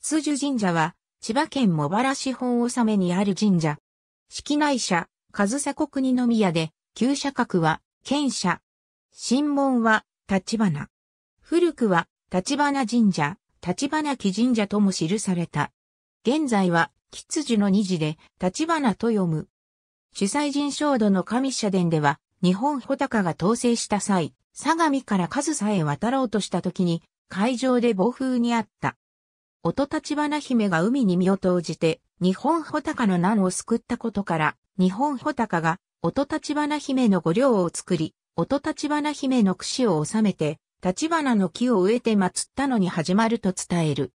津樹神社は、千葉県茂原市本納めにある神社。式内社、上迫国二宮で、旧社格は、県社。神門は、立花。古くは、立花神社、立花木神社とも記された。現在は、吉樹の二字で、立花と読む。主催神聖土の神社殿では、日本穂高が統制した際、相模から上さへ渡ろうとした時に、会場で暴風にあった。音立花姫が海に身を投じて、日本穂高の難を救ったことから、日本穂高が、音立花姫の御陵を作り、音立花姫の櫛を収めて、立花の木を植えて祀ったのに始まると伝える。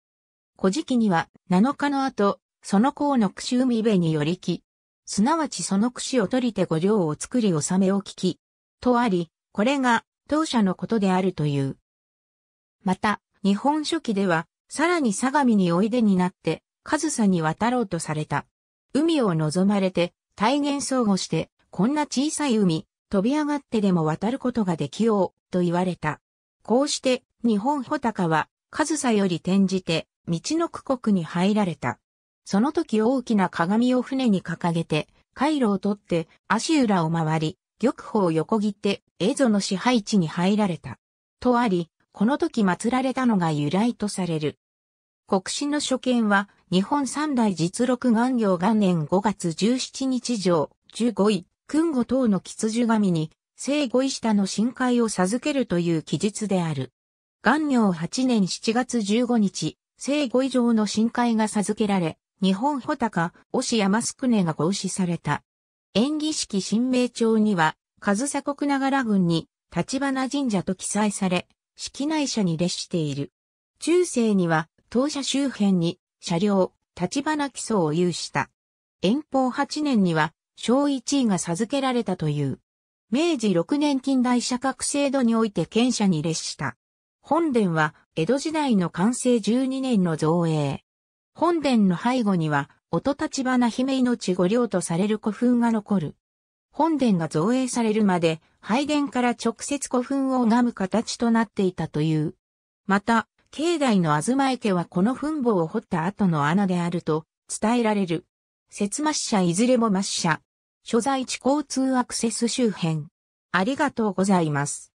古事記には、7日の後、その項の櫛海辺に寄り木、すなわちその櫛を取りて御陵を作り納めを聞き、とあり、これが、当社のことであるという。また、日本書紀では、さらに相模においでになって、上総に渡ろうとされた。海を望まれて、大現相互して、こんな小さい海、飛び上がってでも渡ることができよう、と言われた。こうして、日本穂高は、上総より転じて、道の区国に入られた。その時大きな鏡を船に掲げて、回路を取って、足裏を回り、玉砲を横切って、蝦夷の支配地に入られた。とあり、この時祀られたのが由来とされる。国史の所見は、日本三大実録元行元年5月17日上、15位、訓後等の吉寿神に、聖五位下の深海を授けるという記述である。元行8年7月15日、聖五位上の深海が授けられ、日本穂高、押山宿根が合祀された。演技式神明帳には、上総国長良郡に、立花神社と記載され、式内車に列している。中世には、当社周辺に、車両、立花基礎を有した。遠方8年には、小1位が授けられたという。明治6年近代社格制度において県社に列した。本殿は、江戸時代の完成12年の造営。本殿の背後には、音立花姫命御領とされる古墳が残る。本殿が造営されるまで、拝殿から直接古墳を拝む形となっていたという。また、境内の東家はこの墳墓を掘った後の穴であると伝えられる。節末社いずれも末社。所在地交通アクセス周辺。ありがとうございます。